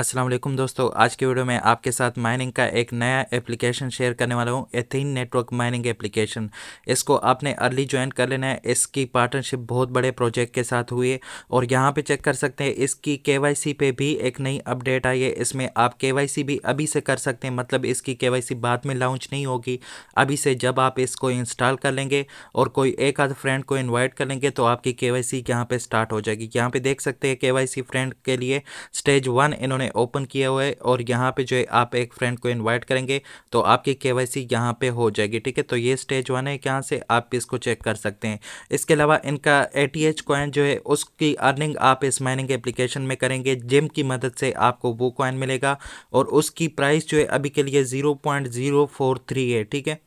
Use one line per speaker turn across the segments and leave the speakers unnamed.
अस्सलाम वालेकुम दोस्तों आज के वीडियो में आपके साथ माइनिंग का एक नया एप्लीकेशन शेयर करने वाला हूँ एथीन नेटवर्क माइनिंग एप्लीकेशन इसको आपने अर्ली ज्वाइन कर लेना है इसकी पार्टनरशिप बहुत बड़े प्रोजेक्ट के साथ हुई है और यहाँ पे चेक कर सकते हैं इसकी केवाईसी पे भी एक नई अपडेट आई है इसमें आप सी भी अभी से कर सकते हैं मतलब इसकी सी बाद में लॉन्च नहीं होगी अभी से जब आप इसको इंस्टॉल कर लेंगे और कोई एक आध फ्रेंड को इन्वाइट कर लेंगे तो आपकी के वाई सी यहाँ पर स्टार्ट हो जाएगी यहाँ पर देख सकते हैं के फ्रेंड के लिए स्टेज वन इन्होंने ओपन किया हुआ है और यहाँ पे जो है आप एक फ्रेंड को इन्वाइट करेंगे तो आपकी के वाई सी यहाँ पर हो जाएगी ठीक है तो ये स्टेज वन है यहाँ से आप इसको चेक कर सकते हैं इसके अलावा इनका ए टी एच कॉइन जो है उसकी अर्निंग आप इस माइनिंग एप्लीकेशन में करेंगे जिम की मदद से आपको वो कॉइन मिलेगा और उसकी प्राइस जो है अभी के लिए zero point zero four three है ठीक है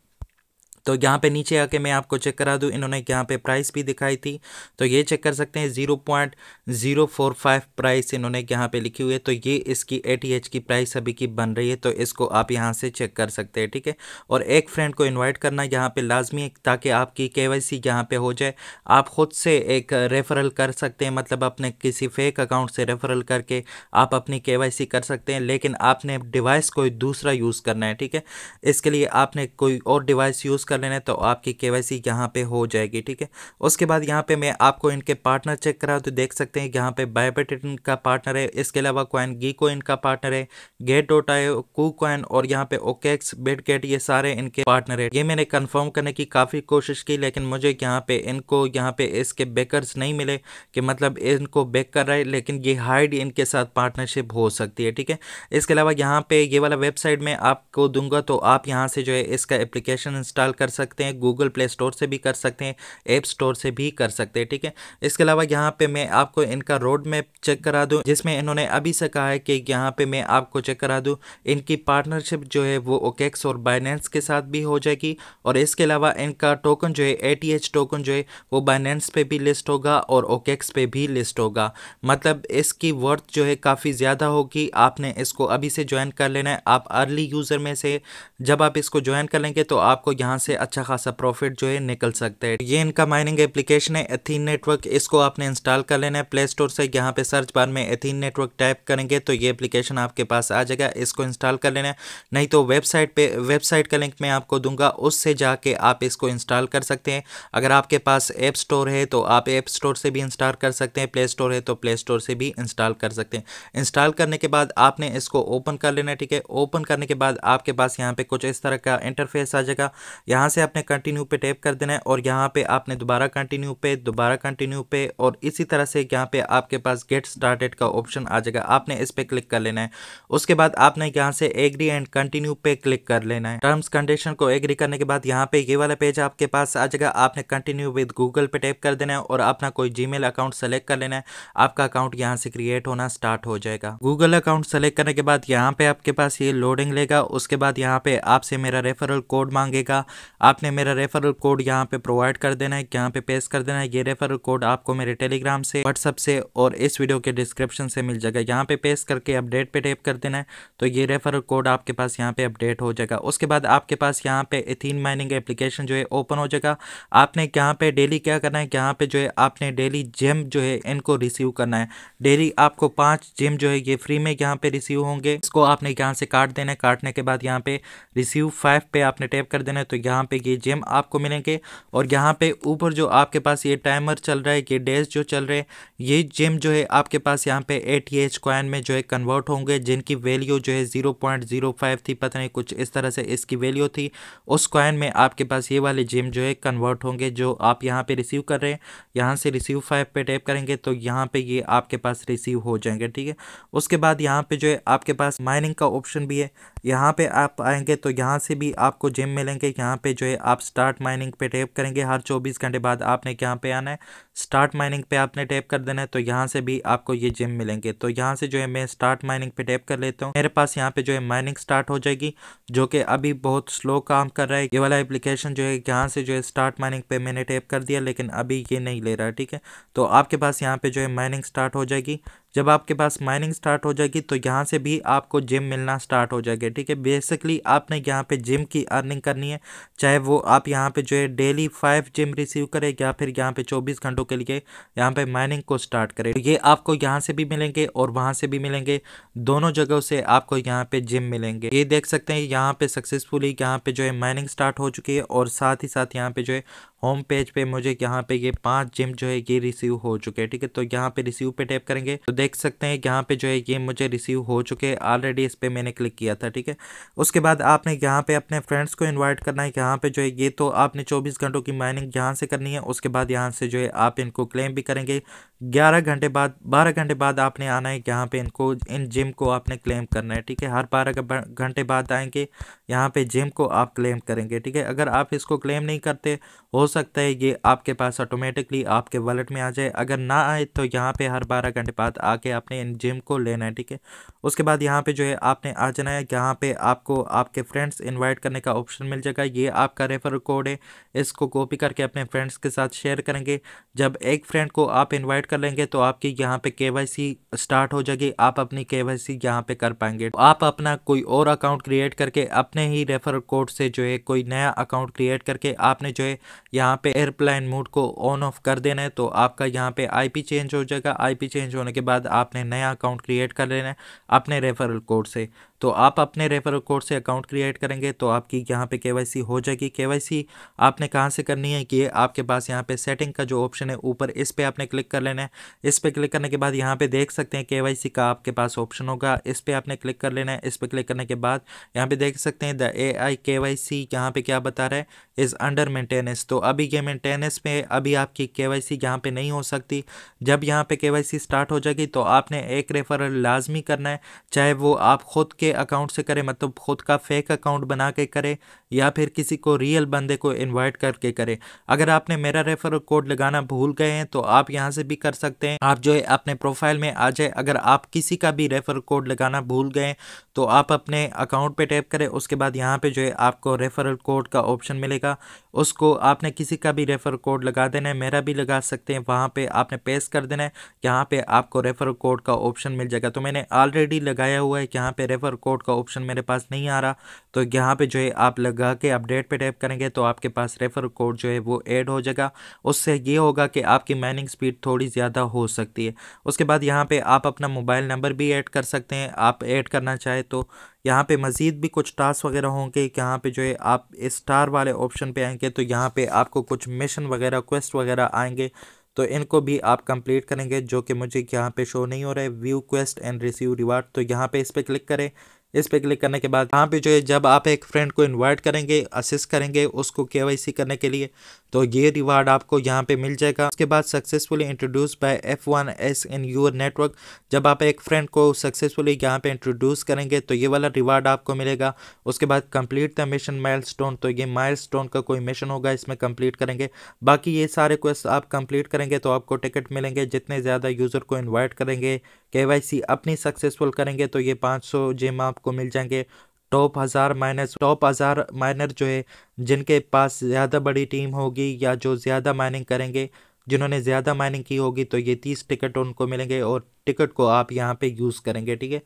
तो यहाँ पे नीचे आके मैं आपको चेक करा दूँ इन्होंने यहाँ पे प्राइस भी दिखाई थी तो ये चेक कर सकते हैं zero point zero four five price इन्होंने यहाँ पे लिखी हुई है तो ये इसकी ए की प्राइस अभी की बन रही है तो इसको आप यहाँ से चेक कर सकते हैं ठीक है और एक फ्रेंड को इन्वाइट करना यहाँ पर लाजमी है ताकि आपकी के वाई सी यहाँ पर हो जाए आप ख़ुद से एक रेफरल कर सकते हैं मतलब अपने किसी फेक अकाउंट से रेफरल करके आप अपनी के वाई सी कर सकते हैं लेकिन आपने डिवाइस कोई दूसरा यूज़ करना है ठीक है इसके लिए आपने कोई और डिवाइस यूज़ कर लेना है तो आपकी के वाई सी यहाँ पर हो जाएगी ठीक है उसके बाद यहाँ पर मैं आपको इनके पार्टनर चेक करा तो देख सकते हैं यहाँ पर बायोपेट इनका पार्टनर है इसके अलावा क्वाइन गी कोइन का पार्टनर है गेट डोटा है कू क्वाइन और यहाँ पे ओकेक्स गेट ये सारे इनके पार्टनर है ये मैंने कन्फर्म करने की काफ़ी कोशिश की लेकिन मुझे यहाँ पे इनको यहाँ पे इसके बेकरस नहीं मिले कि मतलब इनको बेक कर रहा है लेकिन ये हाइड इनके साथ पार्टनरशिप हो सकती है ठीक है इसके अलावा यहाँ पे ये वाला वेबसाइट मैं आपको दूंगा तो आप यहाँ से जो है इसका एप्लीकेशन इंस्टॉल कर सकते हैं गूगल प्ले स्टोर से भी कर सकते हैं ऐप स्टोर से भी कर सकते हैं ठीक है इसके अलावा यहाँ पे मैं आपको इनका रोड मैप चेक करा दूँ जिसमें इन्होंने अभी से कहा है कि यहाँ पे मैं आपको चेक करा दूँ इनकी पार्टनरशिप जो है वो ओकेक्स और बाइनेंस के साथ भी हो जाएगी और इसके अलावा इनका टोकन जो है ए टोकन जो है वो बाइनेंस पे भी लिस्ट होगा और ओकेक्स पे भी लिस्ट होगा मतलब इसकी वर्थ जो है काफ़ी ज़्यादा होगी आपने इसको अभी से ज्वाइन कर लेना है आप अर्ली यूज़र में से जब आप इसको ज्वाइन कर लेंगे तो आपको यहाँ से से अच्छा खासा प्रॉफिट जो है निकल सकता है ये इनका माइनिंग एप्लीकेशन है एथीन नेटवर्क इसको आपने इंस्टॉल कर लेना है प्ले स्टोर से यहाँ पे सर्च बार में एथीन नेटवर्क टाइप करेंगे तो ये एप्लीकेशन आपके पास आ जाएगा इसको इंस्टॉल कर लेना है नहीं तो वेबसाइट पे वेबसाइट का लिंक मैं आपको दूंगा उससे जाके आप इसको इंस्टॉल कर सकते हैं अगर आपके पास ऐप स्टोर है तो आप ऐप स्टोर से भी इंस्टॉल कर सकते हैं प्ले स्टोर है तो प्ले स्टोर से भी इंस्टॉल कर सकते हैं इंस्टॉल करने के बाद आपने इसको ओपन कर लेना है ठीक है ओपन करने के बाद आपके पास यहाँ पे कुछ इस तरह का इंटरफेस आ जाएगा यहाँ यहाँ से आपने कंटिन्यू पे टैप कर देना है और यहाँ पे आपने दोबारा कंटिन्यू पे दोबारा कंटिन्यू पे और इसी तरह से यहाँ पे आपके पास गेट स्टार्टेड का ऑप्शन आ जाएगा आपने इस पर क्लिक कर लेना है उसके बाद आपने यहाँ से एग्री एंड कंटिन्यू पे क्लिक कर लेना है टर्म्स कंडीशन को एग्री करने के बाद यहाँ पे ये वाला पेज आपके पास आ जाएगा आपने कंटिन्यू विद गूगल पे टैप कर देना है और अपना कोई जी अकाउंट सेलेक्ट कर लेना है आपका अकाउंट यहाँ से क्रिएट होना स्टार्ट हो जाएगा गूगल अकाउंट सेलेक्ट करने के बाद यहाँ पे आपके पास ये लोडिंग लेगा उसके बाद यहाँ पे आपसे मेरा रेफरल कोड मांगेगा आपने मेरा रेफरल कोड यहाँ पे प्रोवाइड कर देना है यहाँ पे पेश कर देना है ये रेफरल कोड आपको मेरे टेलीग्राम से व्हाट्सअप से और इस वीडियो के डिस्क्रिप्शन से मिल जाएगा यहाँ पे पेश करके अपडेट पे टेप कर देना है तो ये रेफरल कोड आपके पास यहाँ पे अपडेट हो जाएगा उसके बाद आपके पास यहाँ पे एथीन माइनिंग एप्लीकेशन जो है ओपन हो जाएगा आपने यहाँ पे डेली क्या करना है यहाँ पे जो है आपने डेली जिम जो है इनको रिसीव करना है डेली आपको पाँच जिम जो है ये फ्री में यहाँ पे रिसीव होंगे इसको आपने यहाँ से काट देना है काटने के बाद यहाँ पे रिसीव फाइव पे आपने टेप कर देना है तो यहाँ पे ये जेम आपको मिलेंगे और यहाँ पे ऊपर जो आपके पास ये टाइमर चल रहा है ये डेज जो चल रहे हैं ये जेम जो है आपके पास यहाँ पे ए टी एच क्वाइन में जो है कन्वर्ट होंगे जिनकी वैल्यू जो है ज़ीरो पॉइंट ज़ीरो फाइव थी पता नहीं कुछ इस तरह से इसकी वैल्यू थी उस क्वाइन में आपके पास ये वाले जेम जो है कन्वर्ट होंगे जो आप यहाँ पर रिसीव कर रहे हैं यहाँ से रिसीव फाइव पर टैप करेंगे तो यहाँ पर ये आपके पास रिसीव हो जाएंगे ठीक है उसके बाद यहाँ पर जो है आपके पास माइनिंग का ऑप्शन भी है यहाँ पर आप आएंगे तो यहाँ से भी आपको जेम मिलेंगे यहाँ पे जो है आप स्टार्ट माइनिंग पे टैप करेंगे हर 24 घंटे बाद आपने यहाँ पे आना है स्टार्ट माइनिंग पे आपने टैप कर देना है तो यहाँ से भी आपको ये जिम मिलेंगे तो यहाँ से जो है मैं स्टार्ट माइनिंग पे टैप कर लेता हूँ मेरे पास यहाँ पे जो है माइनिंग स्टार्ट हो जाएगी जो कि अभी बहुत स्लो काम कर रहा है ये वाला एप्लीकेशन जो है यहाँ से जो है स्टार्ट माइनिंग पे मैंने टैप कर दिया लेकिन अभी ये नहीं ले रहा है ठीक है तो आपके पास यहाँ पे जो है माइनिंग स्टार्ट हो जाएगी जब आपके पास माइनिंग स्टार्ट हो जाएगी तो यहाँ से भी आपको जिम मिलना स्टार्ट हो जाएगा ठीक है बेसिकली आपने यहाँ पे जिम की अर्निंग करनी है चाहे वो आप यहाँ पे जो है डेली फाइव जिम रिसीव करें या फिर यहाँ पे चौबीस घंटों ट्रेडों के लिए यहाँ पे माइनिंग को स्टार्ट करें तो ये आपको यहाँ से भी मिलेंगे और वहाँ से भी मिलेंगे दोनों जगहों से आपको यहाँ पे जिम मिलेंगे ये देख सकते हैं यहाँ पे सक्सेसफुली यहाँ पे जो है माइनिंग स्टार्ट हो चुकी है और साथ ही साथ यहाँ पे जो है होम पेज पे मुझे यहाँ पे ये पांच जिम जो है ये रिसीव हो चुके हैं ठीक है तो यहाँ पे रिसीव पे टैप करेंगे तो देख सकते हैं यहाँ पे जो है ये मुझे रिसीव हो चुके हैं ऑलरेडी इस पर मैंने क्लिक किया था ठीक है उसके बाद आपने यहाँ पे अपने फ्रेंड्स को इन्वाइट करना है यहाँ पे जो है ये तो आपने चौबीस घंटों की माइनिंग यहाँ से करनी है उसके बाद यहाँ से जो है आप इनको क्लेम भी करेंगे ग्यारह घंटे बाद बारह घंटे बाद आपने आना है यहाँ पे इनको इन जिम को आपने क्लेम करना है ठीक है हर बारह घंटे बाद आएंगे यहाँ पे जिम को आप क्लेम करेंगे ठीक है अगर आप इसको क्लेम नहीं करते हो सकता है ये आपके पास ऑटोमेटिकली आपके वॉलेट में आ जाए अगर ना आए तो यहाँ पे हर बारह घंटे बाद आके आपने इन जिम को लेना है ठीक है उसके बाद यहाँ पर जो है आपने आ जाना है यहाँ पर आपको आपके फ्रेंड्स इन्वाइट करने का ऑप्शन मिल जाएगा ये आपका रेफर कोड है इसको कॉपी करके अपने फ्रेंड्स के साथ शेयर करेंगे जब एक फ्रेंड को आप इन्वाइट कर लेंगे तो आपकी यहाँ पे केवाईसी स्टार्ट हो जाएगी आप अपनी केवाईसी यहाँ पे कर पाएंगे तो आप अपना कोई और अकाउंट क्रिएट करके अपने ही रेफर कोड से जो है कोई नया अकाउंट क्रिएट करके आपने जो है यहाँ पे एयरप्लान मोड को ऑन ऑफ कर देना है तो आपका यहाँ पे आई चेंज हो जाएगा आई चेंज होने के बाद आपने नया अकाउंट क्रिएट कर लेना है अपने रेफरल कोड से तो आप अपने रेफर कोड से अकाउंट क्रिएट करेंगे तो आपकी यहाँ पे केवाईसी हो जाएगी केवाईसी आपने कहाँ से करनी है कि आपके पास यहाँ पे सेटिंग का जो ऑप्शन है ऊपर इस पर आपने क्लिक कर लेना है इस पर क्लिक करने के बाद यहाँ पे देख सकते हैं केवाईसी का आपके पास ऑप्शन होगा इस पर आपने क्लिक कर लेना है इस पर क्लिक करने के बाद यहाँ पे देख सकते हैं द ए आई के वाई सी यहाँ पर क्या बता रहा है इज़ अंडर मेंटेनेंस तो अभी ये मेंटेनेंस में अभी आपकी के वाई सी यहाँ पर नहीं हो सकती जब यहाँ पर के वाई सी स्टार्ट हो जाएगी तो आपने एक रेफरल लाजमी करना है चाहे वो आप खुद के अकाउंट से करे मतलब खुद का फेक अकाउंट बना के करे या फिर किसी को रियल बंदे को इनवाइट करके करे अगर आपने मेरा रेफर कोड लगाना भूल गए हैं तो आप यहाँ से भी कर सकते हैं आप जो है अपने प्रोफाइल में आ जाए अगर आप किसी का भी रेफर कोड लगाना भूल गए तो आप अपने अकाउंट पर टैप करें उसके बाद यहाँ पर जो है आपको रेफरल कोड का ऑप्शन मिलेगा उसको आपने किसी का भी रेफर कोड लगा देना है मेरा भी लगा सकते हैं वहाँ पर आपने पेस्ट कर देना है यहाँ पर आपको रेफर कोड का ऑप्शन मिल जाएगा तो मैंने ऑलरेडी लगाया हुआ है यहाँ पे रेफर कोड का ऑप्शन मेरे पास नहीं आ रहा तो यहाँ पे जो है आप लगा के अपडेट पे टैप करेंगे तो आपके पास रेफर कोड जो है वो ऐड हो जाएगा उससे ये होगा कि आपकी माइनिंग स्पीड थोड़ी ज़्यादा हो सकती है उसके बाद यहाँ पर आप अपना मोबाइल नंबर भी ऐड कर सकते हैं आप ऐड करना चाहें तो यहाँ पे मज़ीद भी कुछ टास्क वगैरह होंगे कि यहाँ पे जो है आप स्टार वाले ऑप्शन पे आएंगे तो यहाँ पे आपको कुछ मिशन वगैरह क्वेस्ट वगैरह आएंगे तो इनको भी आप कंप्लीट करेंगे जो कि मुझे यहाँ पे शो नहीं हो रहा है view quest and receive reward तो यहाँ पे इस पर क्लिक करें इस पर क्लिक करने के बाद यहाँ पे जो है जब आप एक फ्रेंड को इनवाइट करेंगे असिस्ट करेंगे उसको केवाईसी करने के लिए तो ये रिवार्ड आपको यहाँ पे मिल जाएगा उसके बाद successfully introduce by F one S in your network जब आप एक फ्रेंड को सक्सेसफुली यहाँ पे इंट्रोड्यूस करेंगे तो ये वाला रिवार्ड आपको मिलेगा उसके बाद कंप्लीट द मिशन माइलस्टोन तो ये माइलस्टोन का कोई मिशन होगा इसमें कंप्लीट करेंगे बाकी ये सारे क्वेस्ट आप कंप्लीट करेंगे तो आपको टिकट मिलेंगे जितने ज़्यादा यूज़र को इन्वाइट करेंगे के अपनी सक्सेसफुल करेंगे तो ये पाँच जिम आपको मिल जाएंगे टॉप हज़ार माइनर टॉप हज़ार माइनर जो है जिनके पास ज़्यादा बड़ी टीम होगी या जो ज़्यादा माइनिंग करेंगे जिन्होंने ज़्यादा माइनिंग की होगी तो ये तीस टिकट उनको मिलेंगे और टिकट को आप यहाँ पे यूज़ करेंगे ठीक है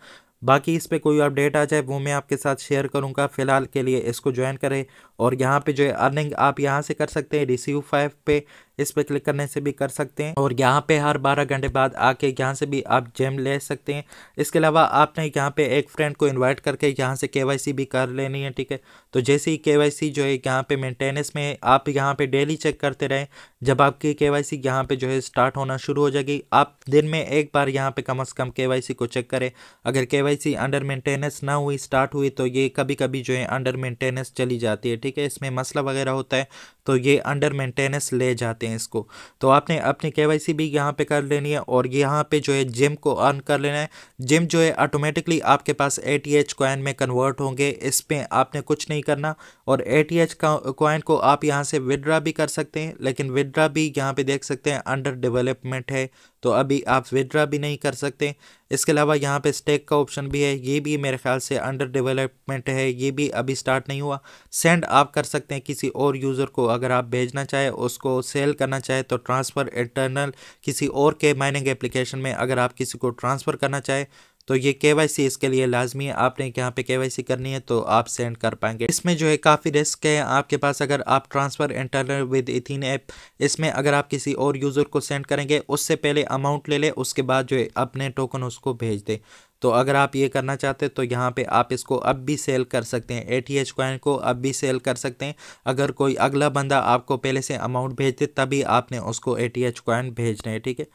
बाकी इस पर कोई अपडेट आ जाए वो मैं आपके साथ शेयर करूँगा फ़िलहाल के लिए इसको ज्वाइन करें और यहाँ पे जो है अर्निंग आप यहाँ से कर सकते हैं रिसीव फाइव पे इस पर क्लिक करने से भी कर सकते हैं और यहाँ पे हर 12 घंटे बाद आके यहाँ से भी आप जेम ले सकते हैं इसके अलावा आपने यहाँ पे एक फ्रेंड को इनवाइट करके यहाँ से केवाईसी भी कर लेनी है ठीक है तो जैसे ही केवाईसी जो है यहाँ पे मेंटेनेंस में आप यहाँ पे डेली चेक करते रहें जब आपकी के वाई सी यहाँ पर जो है स्टार्ट होना शुरू हो जाएगी आप दिन में एक बार यहाँ पर कम अज़ कम के वाई सी को चेक करें अगर के वाई सी अंडर मेंटेनेंस ना हुई स्टार्ट हुई तो ये कभी कभी जो है अंडर मेंटेनेंस चली जाती है ठीक ठीक है इसमें मसला वगैरह होता है तो ये अंडर मेंटेनेंस ले जाते हैं इसको तो आपने अपनी के भी यहाँ पे कर लेनी है और यहाँ पे जो है जिम को अर्न कर लेना है जिम जो है ऑटोमेटिकली आपके पास ए टी एच कॉइन में कन्वर्ट होंगे इस पर आपने कुछ नहीं करना और ए टी एच कॉइन को आप यहाँ से विदड्रा भी कर सकते हैं लेकिन विदड्रा भी यहाँ पे देख सकते हैं अंडर डेवलपमेंट है तो अभी आप विदड्रा भी नहीं कर सकते इसके अलावा यहाँ पे स्टेक का ऑप्शन भी है ये भी मेरे ख्याल से अंडर डेवलपमेंट है ये भी अभी स्टार्ट नहीं हुआ सेंड आप कर सकते हैं किसी और यूज़र को अगर आप भेजना चाहें उसको सेल करना चाहें तो ट्रांसफ़र इंटरनल किसी और के माइनिंग एप्लीकेशन में अगर आप किसी को ट्रांसफ़र करना चाहें तो ये सी इसके लिए लाजमी है आपने यहाँ पे सी करनी है तो आप सेंड कर पाएंगे इसमें जो है काफ़ी रिस्क है आपके पास अगर आप transfer internal with Athene app इसमें अगर आप किसी और यूज़र को सेंड करेंगे उससे पहले अमाउंट ले लें उसके बाद जो है अपने टोकन उसको भेज दें तो अगर आप ये करना चाहते हैं तो यहाँ पे आप इसको अब भी सेल कर सकते हैं ए टी एच कॉइन को अब भी सेल कर सकते हैं अगर कोई अगला बंदा आपको पहले से अमाउंट भेज दे तभी आपने उसको ए टी एच कॉइन भेजना है ठीक है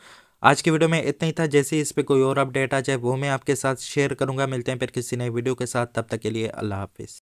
आज की वीडियो में इतना ही था जैसे इस पर कोई और अपडेट आ जाए वो मैं आपके साथ शेयर करूंगा मिलते हैं फिर किसी नई वीडियो के साथ तब तक के लिए अल्लाह हाफिज़